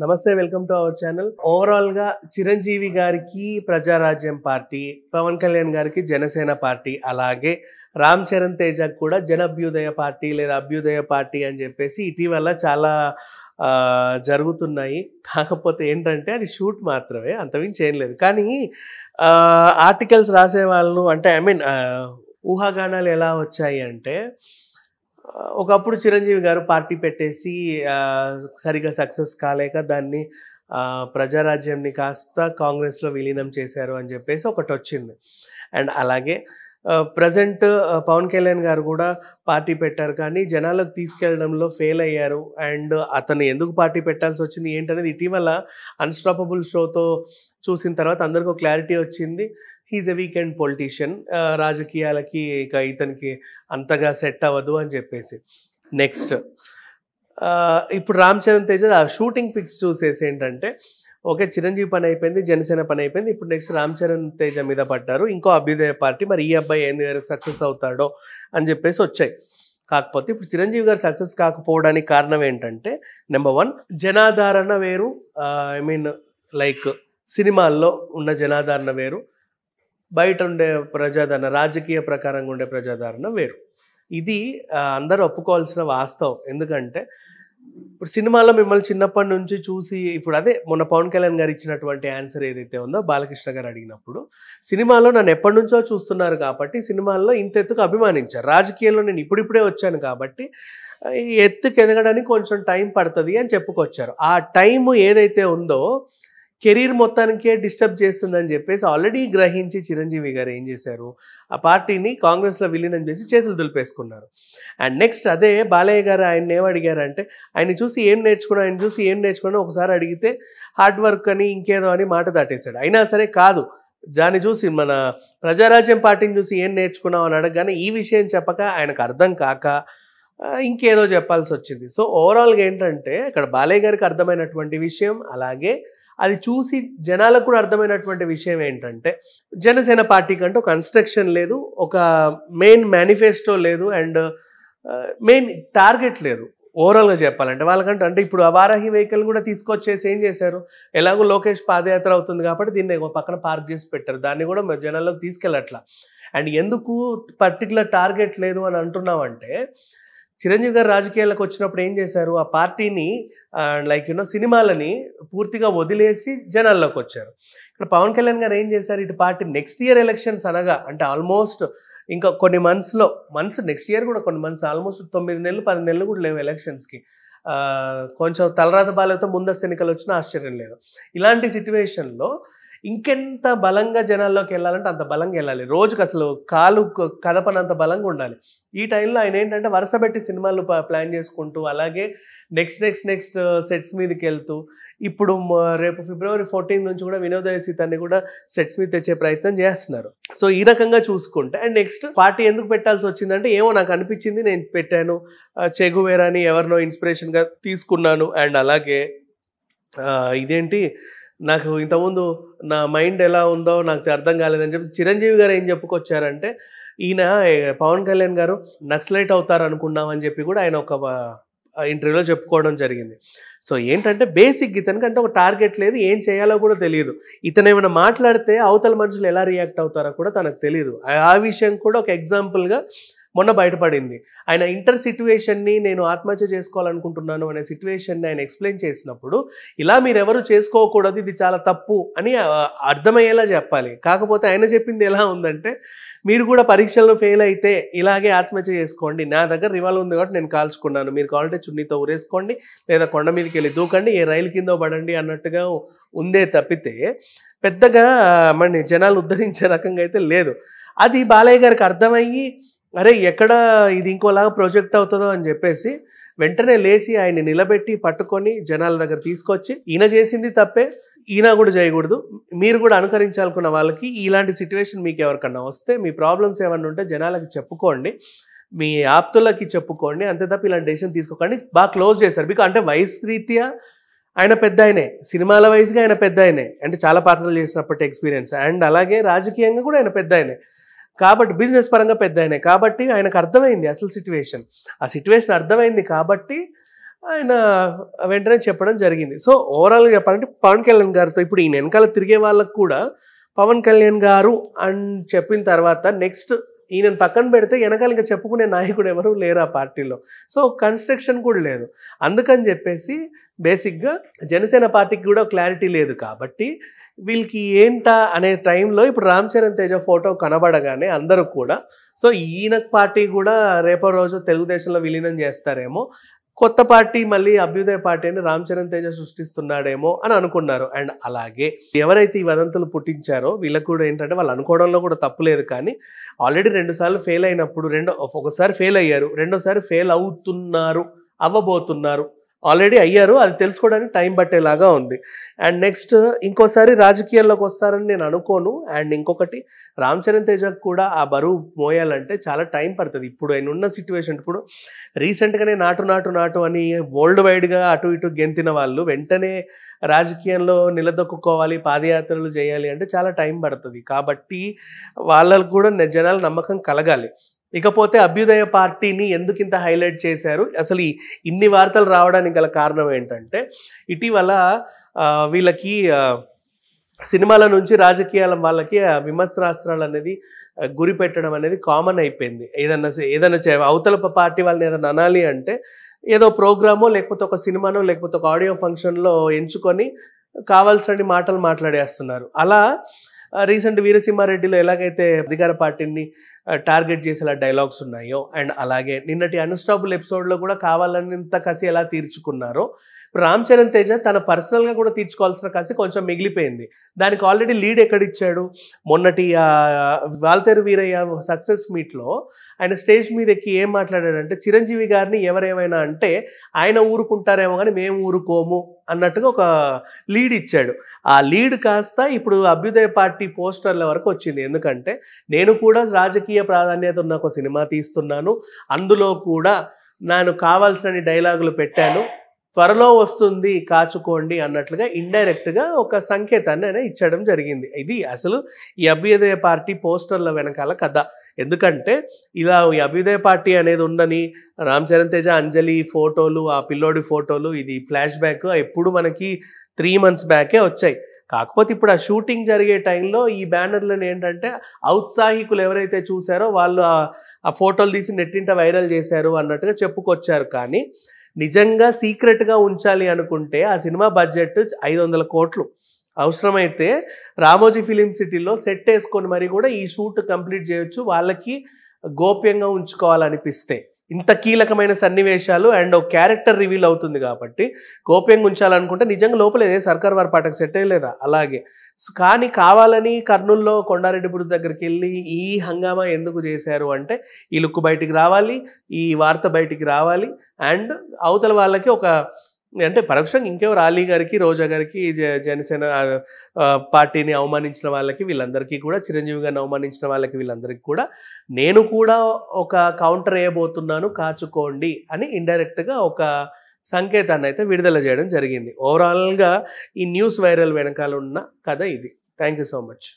నమస్తే welcome to our channel overall గా చిరంజీవి గారికి ప్రజారాజ్యం పార్టీ పవన్ కళ్యాణ్ గారికి జనసేన పార్టీ అలాగే రామ్ చరణ్ తేజ కూడా జనభ్యుదయ పార్టీ లేదా అభ్యుదయ పార్టీ అని చెప్పేసి ఇటీవల చాలా జరుగుతున్నాయి కాకపోతే ఏంటంటే అది షూట్ మాత్రమే అంతమించి ఏం లేదు కానీ ఆర్టికల్స్ రాసే వాళ్ళు అంటే ఐ మీన్ ఊహాగానాలు ఎలా వచ్చాయి అంటే ఒకప్పుడు చిరంజీవి గారు పార్టీ పెట్టేసి సరిగా సక్సెస్ కాలేక దాన్ని ప్రజారాజ్యంని కాస్త కాంగ్రెస్లో విలీనం చేశారు అని చెప్పేసి ఒకటి వచ్చింది అండ్ అలాగే ప్రజెంట్ పవన్ కళ్యాణ్ గారు కూడా పార్టీ పెట్టారు కానీ జనాలకు తీసుకెళ్లడంలో ఫెయిల్ అయ్యారు అండ్ అతను ఎందుకు పార్టీ పెట్టాల్సి వచ్చింది ఏంటనేది ఇటీవల అన్స్టాపబుల్ షోతో చూసిన తర్వాత అందరికీ క్లారిటీ వచ్చింది హీజ్ ఎ వీకెండ్ పొలిటీషియన్ రాజకీయాలకి ఇక ఇతనికి అంతగా సెట్ అవ్వదు అని చెప్పేసి నెక్స్ట్ ఇప్పుడు రామ్ చరణ్ తేజ ఆ షూటింగ్ పిక్స్ చూసేసి ఏంటంటే ఓకే చిరంజీవి పని అయిపోయింది జనసేన పని అయిపోయింది ఇప్పుడు నెక్స్ట్ రామ్ చరణ్ తేజ మీద పడ్డారు ఇంకో అభ్యుదయ పార్టీ మరి ఈ అబ్బాయి ఏంది సక్సెస్ అవుతాడో అని చెప్పేసి వచ్చాయి కాకపోతే ఇప్పుడు చిరంజీవి గారు సక్సెస్ కాకపోవడానికి కారణం ఏంటంటే నెంబర్ వన్ జనాధారణ వేరు ఐ మీన్ లైక్ సినిమాల్లో ఉన్న జనాధారణ వేరు బయట ఉండే ప్రజాదరణ రాజకీయ ప్రకారంగా ఉండే ప్రజాదరణ వేరు ఇది అందరూ ఒప్పుకోవాల్సిన వాస్తవం ఎందుకంటే ఇప్పుడు సినిమాలో మిమ్మల్ని చిన్నప్పటి నుంచి చూసి ఇప్పుడు అదే మొన్న పవన్ కళ్యాణ్ గారు ఇచ్చినటువంటి ఆన్సర్ ఏదైతే ఉందో బాలకృష్ణ గారు అడిగినప్పుడు సినిమాలో నన్ను ఎప్పటి నుంచో చూస్తున్నారు కాబట్టి సినిమాల్లో ఇంత ఎత్తుకు అభిమానించారు రాజకీయాల్లో నేను ఇప్పుడిప్పుడే వచ్చాను కాబట్టి ఎత్తుకు ఎదగడానికి కొంచెం టైం పడుతుంది అని చెప్పుకొచ్చారు ఆ టైం ఏదైతే ఉందో కెరీర్ మొత్తానికే డిస్టర్బ్ చేస్తుందని చెప్పేసి ఆల్రెడీ గ్రహించి చిరంజీవి గారు ఏం చేశారు ఆ పార్టీని కాంగ్రెస్లో విలీనం చేసి చేతులు దులిపేసుకున్నారు అండ్ నెక్స్ట్ అదే బాలయ్య గారు ఆయన ఏమడిగారంటే ఆయన చూసి ఏం నేర్చుకున్నా ఆయన చూసి ఏం నేర్చుకున్నా ఒకసారి అడిగితే హార్డ్ వర్క్ అని ఇంకేదో అని మాట దాటేశాడు అయినా సరే కాదు దాన్ని చూసి మన ప్రజారాజ్యం పార్టీని చూసి ఏం నేర్చుకున్నాం అని అడగగానే ఈ విషయం చెప్పక ఆయనకు అర్థం కాక ఇంకేదో చెప్పాల్సి వచ్చింది సో ఓవరాల్గా ఏంటంటే అక్కడ బాలయ్య గారికి అర్థమైనటువంటి విషయం అలాగే అది చూసి జనాలకు కూడా అర్థమైనటువంటి విషయం ఏంటంటే జనసేన పార్టీకి అంటూ ఒక కన్స్ట్రక్షన్ లేదు ఒక మెయిన్ మేనిఫెస్టో లేదు అండ్ మెయిన్ టార్గెట్ లేదు ఓవరాల్గా చెప్పాలంటే వాళ్ళకంటే అంటే ఇప్పుడు అవారాహి వెహికల్ కూడా తీసుకొచ్చేసి ఏం చేశారు ఎలాగో లోకేష్ పాదయాత్ర అవుతుంది కాబట్టి దీన్ని పక్కన పార్క్ చేసి పెట్టారు దాన్ని కూడా జనాల్లోకి తీసుకెళ్ళట్లా అండ్ ఎందుకు పర్టికులర్ టార్గెట్ లేదు అని అంటున్నామంటే చిరంజీవి గారు రాజకీయాలకు వచ్చినప్పుడు ఏం చేశారు ఆ పార్టీని లైక్ యూనో సినిమాలని పూర్తిగా వదిలేసి జనాల్లోకి వచ్చారు ఇక్కడ పవన్ కళ్యాణ్ గారు ఏం చేశారు ఇటు పార్టీ నెక్స్ట్ ఇయర్ ఎలక్షన్స్ అనగా అంటే ఆల్మోస్ట్ ఇంకా కొన్ని మంత్స్లో మంత్స్ నెక్స్ట్ ఇయర్ కూడా కొన్ని మంత్స్ ఆల్మోస్ట్ తొమ్మిది నెలలు పది నెలలు కూడా లేవు ఎలక్షన్స్కి కొంచెం తలరాత బాలతో ముందస్తు ఎన్నికలు వచ్చినా ఆశ్చర్యం లేదు ఇలాంటి సిచ్యువేషన్లో ఇంకెంత బలంగా జనాల్లోకి వెళ్ళాలంటే అంత బలంగా వెళ్ళాలి రోజుకి అసలు కాలు కదపనంత బలంగా ఉండాలి ఈ టైంలో ఆయన ఏంటంటే వరుస పెట్టి సినిమాలు ప్లాన్ చేసుకుంటూ అలాగే నెక్స్ట్ నెక్స్ట్ నెక్స్ట్ సెట్స్ మీదకి వెళ్తూ ఇప్పుడు రేపు ఫిబ్రవరి ఫోర్టీన్త్ నుంచి కూడా వినోదయ సీతాన్ని కూడా సెట్స్ మీద తెచ్చే ప్రయత్నం చేస్తున్నారు సో ఈ రకంగా చూసుకుంటే అండ్ నెక్స్ట్ పార్టీ ఎందుకు పెట్టాల్సి వచ్చిందంటే ఏమో నాకు అనిపించింది నేను పెట్టాను చెగువేరాని ఎవరినో ఇన్స్పిరేషన్గా తీసుకున్నాను అండ్ అలాగే ఇదేంటి నాకు ఇంతకుముందు నా మైండ్ ఎలా ఉందో నాకు అర్థం కాలేదని చెప్పి చిరంజీవి గారు ఏం చెప్పుకొచ్చారంటే ఈయన పవన్ కళ్యాణ్ గారు నక్సలైట్ అవుతారు అనుకున్నామని చెప్పి కూడా ఆయన ఒక ఇంటర్వ్యూలో చెప్పుకోవడం జరిగింది సో ఏంటంటే బేసిక్ ఇతనికంటే ఒక టార్గెట్ లేదు ఏం చేయాలో కూడా తెలియదు ఇతను ఏమైనా మాట్లాడితే అవతల మనుషులు ఎలా రియాక్ట్ అవుతారో కూడా తనకు తెలియదు ఆ విషయం కూడా ఒక ఎగ్జాంపుల్గా మొన్న బయటపడింది ఆయన ఇంటర్ సిట్యువేషన్ని నేను ఆత్మహత్య చేసుకోవాలనుకుంటున్నాను అనే సిట్యువేషన్ని ఆయన ఎక్స్ప్లెయిన్ చేసినప్పుడు ఇలా మీరెవరు చేసుకోకూడదు ఇది చాలా తప్పు అని అర్థమయ్యేలా చెప్పాలి కాకపోతే ఆయన చెప్పింది ఎలా ఉందంటే మీరు కూడా పరీక్షలను ఫెయిల్ అయితే ఇలాగే ఆత్మహత్య చేసుకోండి నా దగ్గర రివాల్వ్ ఉంది కాబట్టి నేను కాల్చుకున్నాను మీరు కావాలంటే చున్నీతో ఉరేసుకోండి లేదా కొండ మీదకి వెళ్ళి దూకండి ఏ రైలు కింద పడండి అన్నట్టుగా ఉందే తప్పితే పెద్దగా మన జనాలు ఉద్ధరించే రకంగా అయితే లేదు అది బాలయ్య గారికి అర్థమయ్యి అరే ఎక్కడ ఇది ఇంకోలాగా ప్రొజెక్ట్ అవుతుందో అని చెప్పేసి వెంటనే లేచి ఆయన నిలబెట్టి పట్టుకొని జనాల దగ్గర తీసుకొచ్చి ఈయన చేసింది తప్పే ఈయన కూడా చేయకూడదు మీరు కూడా అనుకరించాలనుకున్న వాళ్ళకి ఇలాంటి సిట్యువేషన్ మీకు ఎవరికన్నా వస్తే మీ ప్రాబ్లమ్స్ ఏమన్నా ఉంటే జనాలకి చెప్పుకోండి మీ ఆప్తులకి చెప్పుకోండి అంతే తప్ప ఇలాంటి డెసిషన్ తీసుకోకండి బాగా క్లోజ్ చేశారు బికా అంటే వయసు రీత్యా ఆయన పెద్ద ఆయనే సినిమాల వయసుగా ఆయన పెద్ద ఆయనే అంటే చాలా పాత్రలు చేసినప్పటి ఎక్స్పీరియన్స్ అండ్ అలాగే రాజకీయంగా కూడా ఆయన పెద్ద ఆయనే కాబట్టి బిజినెస్ పరంగా పెద్ద ఆయనే కాబట్టి ఆయనకు అర్థమైంది అసలు సిట్యువేషన్ ఆ సిచ్యువేషన్ అర్థమైంది కాబట్టి ఆయన వెంటనే చెప్పడం జరిగింది సో ఓవరాల్గా చెప్పాలంటే పవన్ కళ్యాణ్ గారితో ఇప్పుడు ఈయన వెనకాల తిరిగే వాళ్ళకు కూడా పవన్ కళ్యాణ్ గారు అని చెప్పిన తర్వాత నెక్స్ట్ ఈయనను పక్కన పెడితే వెనకాల ఇంకా చెప్పుకునే నాయకుడు ఎవరు లేరు ఆ పార్టీలో సో కన్స్ట్రక్షన్ కూడా లేదు అందుకని చెప్పేసి బేసిక్గా జనసేన పార్టీకి కూడా క్లారిటీ లేదు కాబట్టి వీళ్ళకి ఏంటా అనే టైంలో ఇప్పుడు రామ్ చరణ్ తేజ ఫోటో కనబడగానే అందరూ కూడా సో ఈయన పార్టీ కూడా రేపటి రోజు తెలుగుదేశంలో విలీనం చేస్తారేమో కొత్త పార్టీ మళ్ళీ అభ్యుదయ పార్టీ అని రామ్ చరణ్ తేజ సృష్టిస్తున్నాడేమో అని అనుకున్నారు అండ్ అలాగే ఎవరైతే ఈ వదంతులు పుట్టించారో వీళ్ళకు కూడా ఏంటంటే వాళ్ళు అనుకోవడంలో కూడా తప్పులేదు కానీ ఆల్రెడీ రెండుసార్లు ఫెయిల్ అయినప్పుడు రెండో ఒకసారి ఫెయిల్ అయ్యారు రెండోసారి ఫెయిల్ అవుతున్నారు అవ్వబోతున్నారు ఆల్రెడీ అయ్యారు అది తెలుసుకోవడానికి టైం పట్టేలాగా ఉంది అండ్ నెక్స్ట్ ఇంకోసారి రాజకీయాల్లోకి వస్తారని నేను అనుకోను అండ్ ఇంకొకటి రామ్ చరణ్ తేజకు కూడా ఆ బరువు మోయాలంటే చాలా టైం పడుతుంది ఇప్పుడు ఆయన ఉన్న సిచ్యువేషన్ ఇప్పుడు రీసెంట్గానే నాటు నాటు నాటు అని వరల్డ్ వైడ్గా అటు ఇటు గెంతిన వాళ్ళు వెంటనే రాజకీయంలో నిలదొక్కుకోవాలి పాదయాత్రలు చేయాలి అంటే చాలా టైం పడుతుంది కాబట్టి వాళ్ళకు కూడా జనాలు నమ్మకం కలగాలి ఇకపోతే అభ్యుదయ పార్టీని ఎందుకింత హైలైట్ చేశారు అసలు ఇన్ని వార్తలు రావడానికి గల కారణం ఏంటంటే ఇటీవల వీళ్ళకి సినిమాల నుంచి రాజకీయాల వాళ్ళకి విమర్శనాస్త్రాలు అనేది గురి పెట్టడం అనేది కామన్ అయిపోయింది ఏదన్నా ఏదన్నా అవతల పార్టీ వాళ్ళని ఏదైనా అనాలి అంటే ఏదో ప్రోగ్రామో లేకపోతే ఒక సినిమానో లేకపోతే ఒక ఆడియో ఫంక్షన్లో ఎంచుకొని కావాల్సిన మాటలు మాట్లాడేస్తున్నారు అలా రీసెంట్ వీరసింహారెడ్డిలో ఎలాగైతే అధికార పార్టీని టార్గెట్ చేసేలా డైలాగ్స్ ఉన్నాయో అండ్ అలాగే నిన్నటి అన్స్టాపుల్ ఎపిసోడ్లో కూడా కావాలన్నంత కసి ఎలా తీర్చుకున్నారో రామ్ చరణ్ తేజ తన పర్సనల్గా కూడా తీర్చుకోవాల్సిన కసి కొంచెం మిగిలిపోయింది దానికి ఆల్రెడీ లీడ్ ఎక్కడిచ్చాడు మొన్నటి వాల్తేరు వీరయ్య సక్సెస్ మీట్లో ఆయన స్టేజ్ మీద ఎక్కి ఏం మాట్లాడాడంటే చిరంజీవి గారిని ఎవరేమైనా అంటే ఆయన ఊరుకుంటారేమో కానీ మేము ఊరుకోము అన్నట్టుగా ఒక లీడ్ ఇచ్చాడు ఆ లీడ్ కాస్త ఇప్పుడు అభ్యుదయ పార్టీ పోస్టర్ల వరకు వచ్చింది ఎందుకంటే నేను కూడా రాజకీయ రాజకీయ ప్రాధాన్యత ఉన్న ఒక సినిమా తీస్తున్నాను అందులో కూడా నేను కావాల్సిన డైలాగులు పెట్టాను త్వరలో వస్తుంది కాచుకోండి అన్నట్లుగా ఇండైరెక్ట్గా ఒక సంకేతాన్ని ఆయన ఇచ్చడం జరిగింది ఇది అసలు ఈ అభ్యుదయ పార్టీ పోస్టర్ల వెనకాల కథ ఎందుకంటే ఇలా ఈ అభ్యుదయ పార్టీ అనేది ఉందని రామ్ చరణ్ తేజ అంజలి ఫోటోలు ఆ పిల్లోడి ఫోటోలు ఇది ఫ్లాష్ బ్యాక్ ఎప్పుడు మనకి త్రీ మంత్స్ బ్యాకే వచ్చాయి కాకపోతే ఇప్పుడు ఆ షూటింగ్ జరిగే టైంలో ఈ బ్యానర్లను ఏంటంటే ఔత్సాహికులు ఎవరైతే చూసారో వాళ్ళు ఆ ఫోటోలు తీసి నెట్టింట వైరల్ చేశారు అన్నట్టుగా చెప్పుకొచ్చారు కానీ నిజంగా సీక్రెట్గా ఉంచాలి అనుకుంటే ఆ సినిమా బడ్జెట్ ఐదు వందల కోట్లు అవసరమైతే రామోజీ ఫిలిం సిటీలో సెట్ వేసుకొని మరీ కూడా ఈ షూట్ కంప్లీట్ చేయొచ్చు వాళ్ళకి గోప్యంగా ఉంచుకోవాలనిపిస్తే ఇంత కీలకమైన సన్నివేశాలు అండ్ ఒక క్యారెక్టర్ రివీల్ అవుతుంది కాబట్టి గోప్యంగా ఉంచాలనుకుంటే నిజంగా లోపలేదే సర్కార్ వారి పాటకు సెట్ లేదా అలాగే కానీ కావాలని కర్నూల్లో బుడి దగ్గరికి వెళ్ళి ఈ హంగామా ఎందుకు చేశారు అంటే ఈ లుక్ బయటికి రావాలి ఈ వార్త బయటికి రావాలి అండ్ అవతల వాళ్ళకి ఒక అంటే పరోక్షంగా ఇంకెవరు అలీ గారికి రోజా గారికి జనసేన పార్టీని అవమానించిన వాళ్ళకి వీళ్ళందరికీ కూడా చిరంజీవి గారిని అవమానించిన వాళ్ళకి వీళ్ళందరికీ కూడా నేను కూడా ఒక కౌంటర్ వేయబోతున్నాను కాచుకోండి అని ఇండైరెక్ట్గా ఒక సంకేతాన్ని అయితే విడుదల చేయడం జరిగింది ఓవరాల్గా ఈ న్యూస్ వైరల్ వెనకాల ఉన్న కథ ఇది థ్యాంక్ యూ సో మచ్